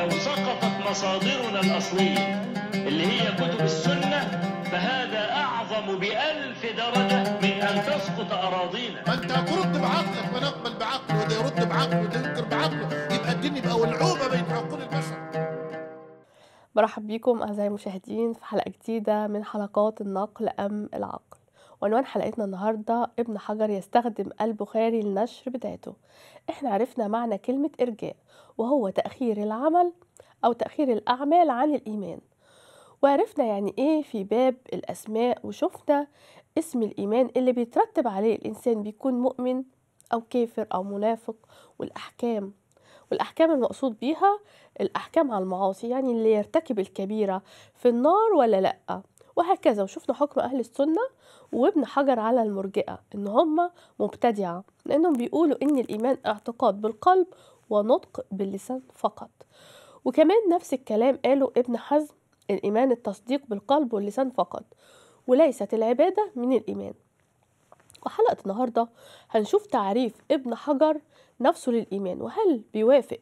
لو سقطت مصادرنا الأصلية اللي هي كتب السنة فهذا أعظم بألف درجة من أن تسقط أراضينا فأنت أنت ترد بعقلك ما نقبل بعقله وده يرد بعقله وده ينكر بعقله يبقى الدين يبقى ولعوبة بين عقول البشر مرحب بكم أعزائي المشاهدين في حلقة جديدة من حلقات النقل أم العقل عنوان حلقتنا النهاردة ابن حجر يستخدم البخاري لنشر بدايته احنا عرفنا معنى كلمة إرجاء وهو تأخير العمل أو تأخير الأعمال عن الإيمان وعرفنا يعني إيه في باب الأسماء وشفنا اسم الإيمان اللي بيترتب عليه الإنسان بيكون مؤمن أو كافر أو منافق والأحكام والأحكام المقصود بيها الأحكام على المعاصي يعني اللي يرتكب الكبيرة في النار ولا لأ وهكذا وشفنا حكم أهل السنة وابن حجر على المرجئة إن هم مبتدعة لأنهم بيقولوا إن الإيمان اعتقاد بالقلب ونطق باللسان فقط وكمان نفس الكلام قاله ابن حزم الإيمان التصديق بالقلب واللسان فقط وليست العبادة من الإيمان وحلقة النهاردة هنشوف تعريف ابن حجر نفسه للإيمان وهل بيوافق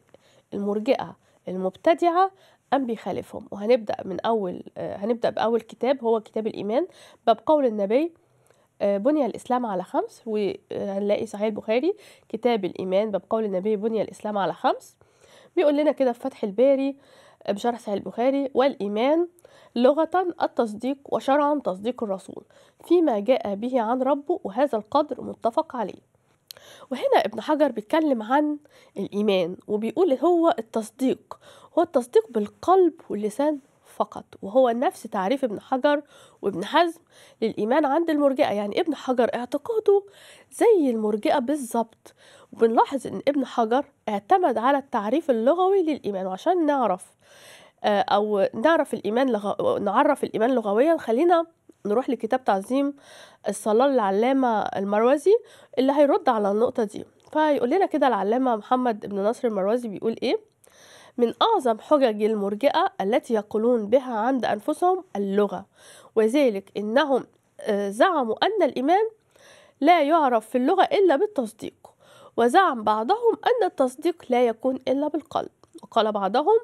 المرجئة المبتدعة أم بيخالفهم وهنبدأ من أول آه، هنبدأ بأول كتاب هو كتاب الإيمان باب قول النبي آه، بني الإسلام على خمس وهنلاقي صحيح البخاري كتاب الإيمان باب قول النبي بني الإسلام على خمس بيقول لنا كده في فتح الباري آه، بشرح صحيح البخاري والإيمان لغة التصديق وشرعا تصديق الرسول فيما جاء به عن ربه وهذا القدر متفق عليه وهنا ابن حجر بيتكلم عن الإيمان وبيقول هو التصديق هو التصديق بالقلب واللسان فقط وهو نفس تعريف ابن حجر وابن حزم للإيمان عند المرجئة يعني ابن حجر اعتقاده زي المرجئة بالظبط وبنلاحظ إن ابن حجر اعتمد على التعريف اللغوي للإيمان وعشان نعرف آه، أو نعرف الإيمان لغ... نعرف الإيمان لغويا خلينا نروح لكتاب تعظيم الصلاة للعلامة المروزي اللي هيرد على النقطة دي فيقول لنا كده العلامة محمد بن نصر المروزي بيقول إيه من أعظم حجج المرجئة التي يقولون بها عند أنفسهم اللغة وذلك أنهم آه، زعموا أن الإيمان لا يعرف في اللغة إلا بالتصديق وزعم بعضهم أن التصديق لا يكون إلا بالقلب وقال بعضهم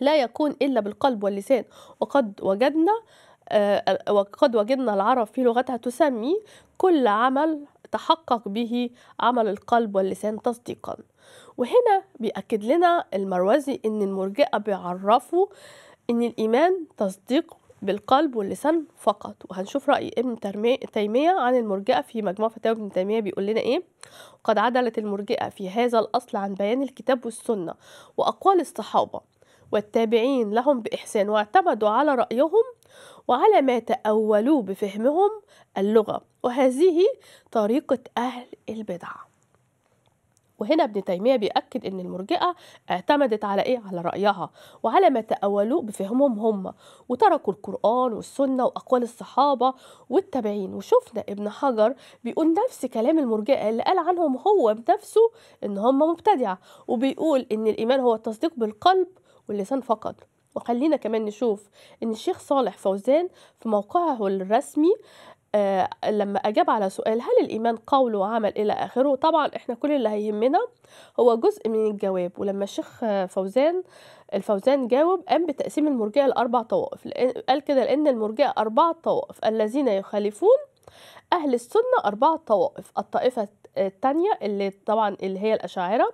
لا يكون إلا بالقلب واللسان وقد وجدنا آه، آه، وقد وجدنا العرب في لغتها تسمي كل عمل تحقق به عمل القلب واللسان تصديقا وهنا بيأكد لنا المروزي أن المرجئة بيعرفوا أن الإيمان تصديق بالقلب واللسان فقط وهنشوف رأي ابن تيمية عن المرجئة في مجموعة فتاوى ابن تيمية بيقول لنا إيه وقد عدلت المرجئة في هذا الأصل عن بيان الكتاب والسنة وأقوال الصحابة والتابعين لهم بإحسان واعتمدوا على رأيهم وعلى ما تأولوا بفهمهم اللغة وهذه طريقة أهل البدعة وهنا ابن تيمية بيأكد أن المرجئة اعتمدت على إيه؟ على رأيها وعلى ما تأولوه بفهمهم هم وتركوا القرآن والسنة وأقوال الصحابة والتابعين وشفنا ابن حجر بيقول نفس كلام المرجئة اللي قال عنهم هو بنفسه أن هم مبتدعة وبيقول أن الإيمان هو التصديق بالقلب واللسان فقط وخلينا كمان نشوف ان الشيخ صالح فوزان في موقعه الرسمي آه، لما أجاب على سؤال هل الإيمان قول وعمل إلى آخره طبعا إحنا كل اللي هيهمنا هو جزء من الجواب ولما الشيخ فوزان الفوزان جاوب قام بتقسيم المرجئة لأربع طوائف قال كده لأن المرجئة أربع طوائف الذين يخالفون أهل السنة أربع طوائف الطائفة الثانية اللي طبعا اللي هي الأشاعرة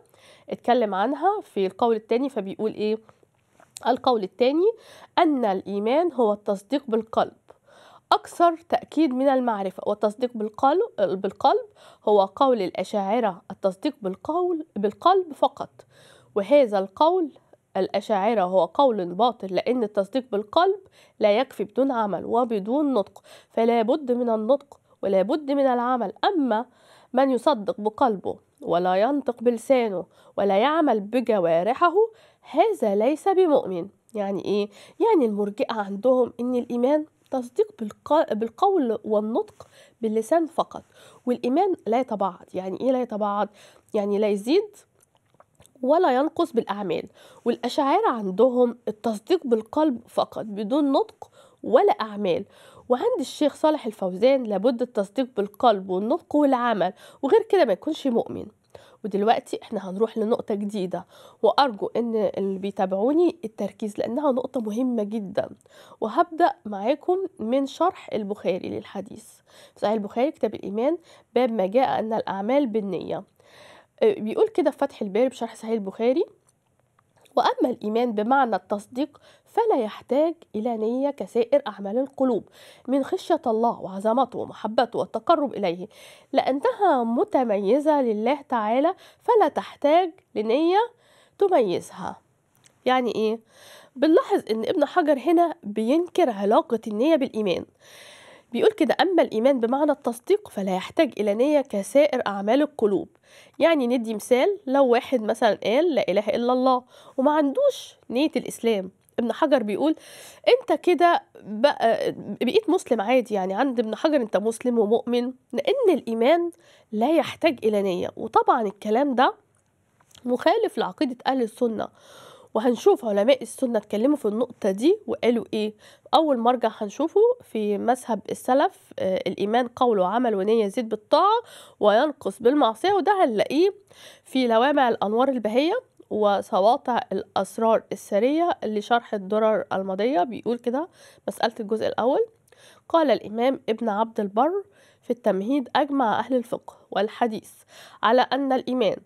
اتكلم عنها في القول الثاني فبيقول إيه القول الثاني أن الإيمان هو التصديق بالقلب أكثر تأكيد من المعرفة والتصديق بالقلب هو قول الأشاعرة التصديق بالقول بالقلب فقط وهذا القول الأشاعرة هو قول باطل لأن التصديق بالقلب لا يكفي بدون عمل وبدون نطق فلا بد من النطق ولا بد من العمل أما من يصدق بقلبه ولا ينطق بلسانه ولا يعمل بجوارحه هذا ليس بمؤمن يعني إيه؟ يعني المرجئة عندهم إن الإيمان التصديق بالقول والنطق باللسان فقط والإيمان لا يتباعد يعني إيه لا يتباعد؟ يعني لا يزيد ولا ينقص بالأعمال والأشعار عندهم التصديق بالقلب فقط بدون نطق ولا أعمال وعند الشيخ صالح الفوزان لابد التصديق بالقلب والنطق والعمل وغير كده ما يكونش مؤمن ودلوقتي احنا هنروح لنقطة جديدة وأرجو إن اللي بيتابعوني التركيز لأنها نقطة مهمة جدا وهبدأ معاكم من شرح البخاري للحديث في صحيح البخاري كتاب الإيمان باب ما جاء أن الأعمال بالنية آه، بيقول كده في فتح الباري بشرح صحيح البخاري وأما الإيمان بمعنى التصديق فلا يحتاج إلى نية كسائر أعمال القلوب من خشية الله وعظمته ومحبته والتقرب إليه لأنها متميزة لله تعالى فلا تحتاج لنية تميزها يعني إيه؟ بنلاحظ إن ابن حجر هنا بينكر علاقة النية بالإيمان بيقول كده أما الإيمان بمعنى التصديق فلا يحتاج إلى نية كسائر أعمال القلوب يعني ندي مثال لو واحد مثلا قال لا إله إلا الله وما عندوش نية الإسلام ابن حجر بيقول انت كده بقيت مسلم عادي يعني عند ابن حجر انت مسلم ومؤمن لان الايمان لا يحتاج الى نيه وطبعا الكلام ده مخالف لعقيده اهل السنه وهنشوف علماء السنه اتكلموا في النقطه دي وقالوا ايه اول مرجع هنشوفه في مذهب السلف آه الايمان قول وعمل ونيه يزيد بالطاعه وينقص بالمعصيه وده هنلاقيه في لوامع الانوار البهيه وسواطع الأسرار السرية لشرح الدرر الماضية بيقول كده مسألة الجزء الأول قال الإمام ابن عبد البر في التمهيد أجمع أهل الفقه والحديث على أن الإيمان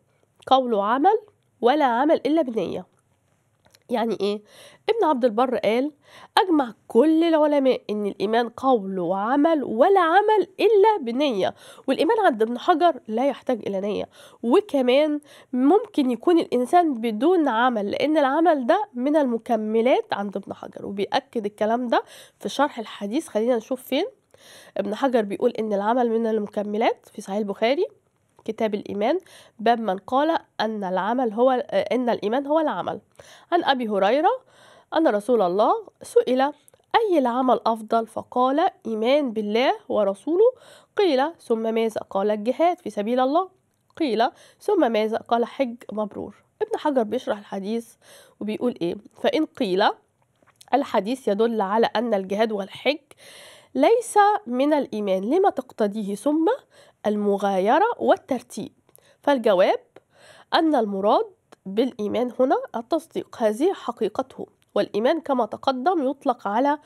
قول وعمل ولا عمل إلا بنية يعني إيه؟ ابن عبد البر قال أجمع كل العلماء إن الإيمان قول وعمل ولا عمل إلا بنية والإيمان عند ابن حجر لا يحتاج إلى نية وكمان ممكن يكون الإنسان بدون عمل لأن العمل ده من المكملات عند ابن حجر وبيأكد الكلام ده في شرح الحديث خلينا نشوف فين ابن حجر بيقول إن العمل من المكملات في صحيح البخاري كتاب الإيمان باب من قال أن العمل هو آه، أن الإيمان هو العمل عن أبي هريرة أن رسول الله سئل أي العمل أفضل فقال إيمان بالله ورسوله قيل ثم ماذا قال الجهاد في سبيل الله قيل ثم ماذا قال حج مبرور ابن حجر بيشرح الحديث وبيقول إيه فإن قيل الحديث يدل على أن الجهاد والحج ليس من الإيمان لما تقتضيه ثم المغايرة والترتيب فالجواب أن المراد بالإيمان هنا التصديق هذه حقيقته والإيمان كما تقدم يطلق على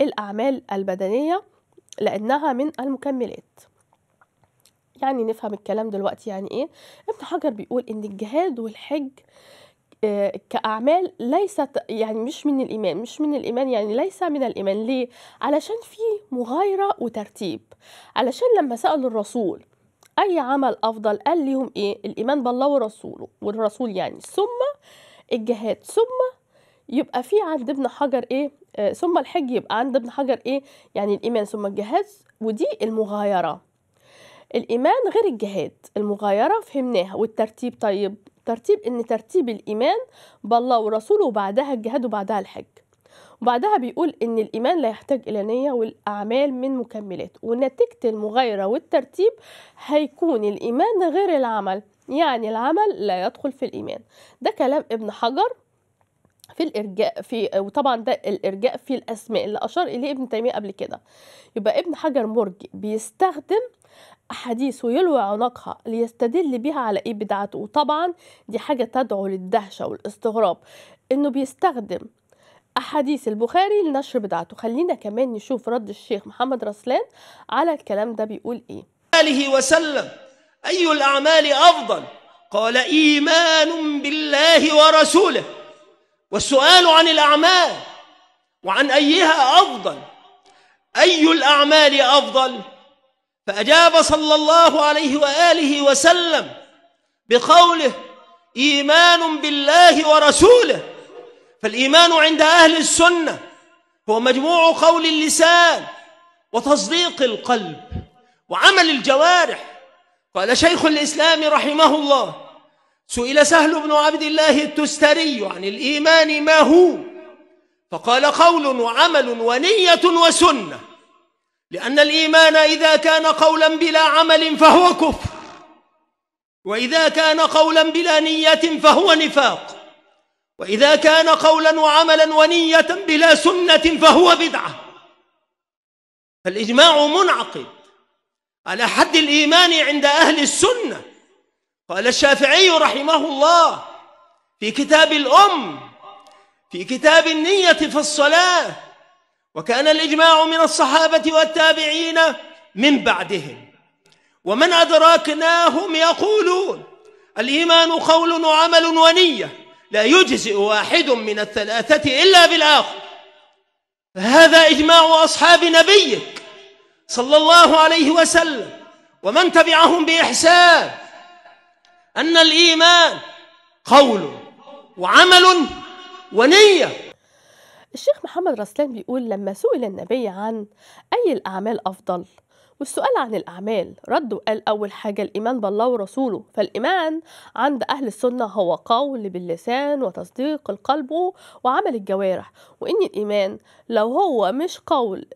الأعمال البدنية لأنها من المكملات يعني نفهم الكلام دلوقتي يعني إيه ابن حجر بيقول إن الجهاد والحج آه، كأعمال ليست يعني مش من الإيمان مش من الإيمان يعني ليس من الإيمان ليه؟ علشان في مغايرة وترتيب علشان لما سألوا الرسول أي عمل أفضل قال لهم إيه؟ الإيمان بالله ورسوله والرسول يعني ثم الجهاد ثم يبقى في عند ابن حجر ايه آه، ثم الحج يبقى عند ابن حجر ايه يعني الايمان ثم الجهاد ودي المغايره الايمان غير الجهاد المغايره فهمناها والترتيب طيب ترتيب ان ترتيب الايمان بالله ورسوله وبعدها الجهاد وبعدها الحج وبعدها بيقول ان الايمان لا يحتاج الى نيه والاعمال من مكملات ونتيجه المغايره والترتيب هيكون الايمان غير العمل يعني العمل لا يدخل في الايمان ده كلام ابن حجر في الارجاء في وطبعا ده الارجاء في الاسماء اللي اشار اليه ابن تيميه قبل كده يبقى ابن حجر مرجئ بيستخدم أحاديث ويلوي عنقها ليستدل بها على إيه بدعته وطبعا دي حاجة تدعو للدهشة والاستغراب إنه بيستخدم أحاديث البخاري لنشر بدعته خلينا كمان نشوف رد الشيخ محمد رسلان على الكلام ده بيقول إيه عليه وسلم أي الأعمال أفضل قال إيمان بالله ورسوله والسؤال عن الأعمال وعن أيها أفضل أي الأعمال أفضل فأجاب صلى الله عليه وآله وسلم بقوله إيمان بالله ورسوله فالإيمان عند أهل السنة هو مجموع قول اللسان وتصديق القلب وعمل الجوارح قال شيخ الإسلام رحمه الله سئل سهل بن عبد الله التستري عن الإيمان ما هو فقال قول وعمل ونية وسنه لأن الإيمان إذا كان قولا بلا عمل فهو كفر وإذا كان قولا بلا نية فهو نفاق وإذا كان قولا وعملا ونية بلا سنة فهو بدعة فالإجماع منعقد على حد الإيمان عند أهل السنة قال الشافعي رحمه الله في كتاب الأم في كتاب النية في الصلاة وكان الإجماع من الصحابة والتابعين من بعدهم ومن أدركناهم يقولون الإيمان قول وعمل ونية لا يجزئ واحد من الثلاثة إلا بالآخر هذا إجماع أصحاب نبيك صلى الله عليه وسلم ومن تبعهم بإحسان أن الإيمان قول وعمل ونية الشيخ محمد رسلان بيقول لما سئل النبي عن أي الأعمال أفضل والسؤال عن الأعمال رد وقال أول حاجة الإيمان بالله ورسوله فالإيمان عند أهل السنة هو قول باللسان وتصديق القلب وعمل الجوارح وإن الإيمان لو هو مش قول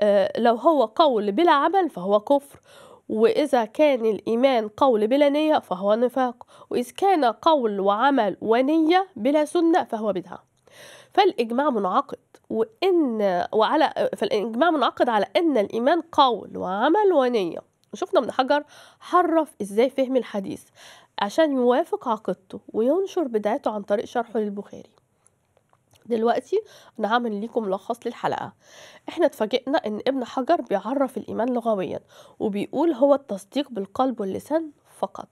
آه، لو هو قول بلا عمل فهو كفر وإذا كان الإيمان قول بلا نية فهو نفاق وإذا كان قول وعمل ونية بلا سنة فهو بدعة فالإجماع منعقد وإن وعلى فالإجماع منعقد على أن الإيمان قول وعمل ونية شفنا ابن حجر حرف إزاي فهم الحديث عشان يوافق عقيدته وينشر بدايته عن طريق شرحه للبخاري دلوقتي انا هعمل ليكم ملخص للحلقه احنا اتفاجئنا ان ابن حجر بيعرف الايمان لغويا وبيقول هو التصديق بالقلب واللسان فقط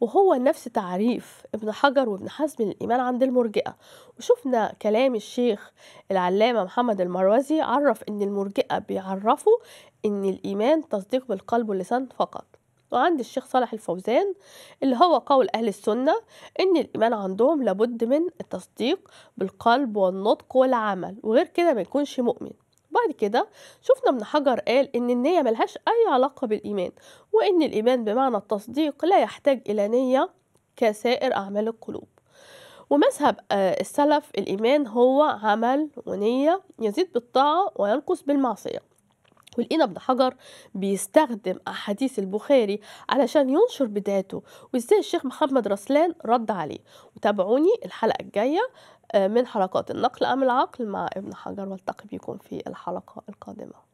وهو نفس تعريف ابن حجر وابن حزم للإيمان عند المرجئة وشفنا كلام الشيخ العلامة محمد المروزي عرف إن المرجئة بيعرفوا إن الإيمان تصديق بالقلب واللسان فقط وعند الشيخ صالح الفوزان اللي هو قول أهل السنة إن الإيمان عندهم لابد من التصديق بالقلب والنطق والعمل وغير كده ما يكونش مؤمن بعد كده شفنا ابن حجر قال إن النية ملهاش أي علاقة بالإيمان وإن الإيمان بمعنى التصديق لا يحتاج إلى نية كسائر أعمال القلوب ومذهب آه، السلف الإيمان هو عمل ونية يزيد بالطاعة وينقص بالمعصية ولقينا ابن حجر بيستخدم أحاديث البخاري علشان ينشر بدايته وإزاي الشيخ محمد رسلان رد عليه وتابعوني الحلقة الجاية آه، من حلقات النقل أم العقل مع ابن حجر والتقي بكم في الحلقة القادمة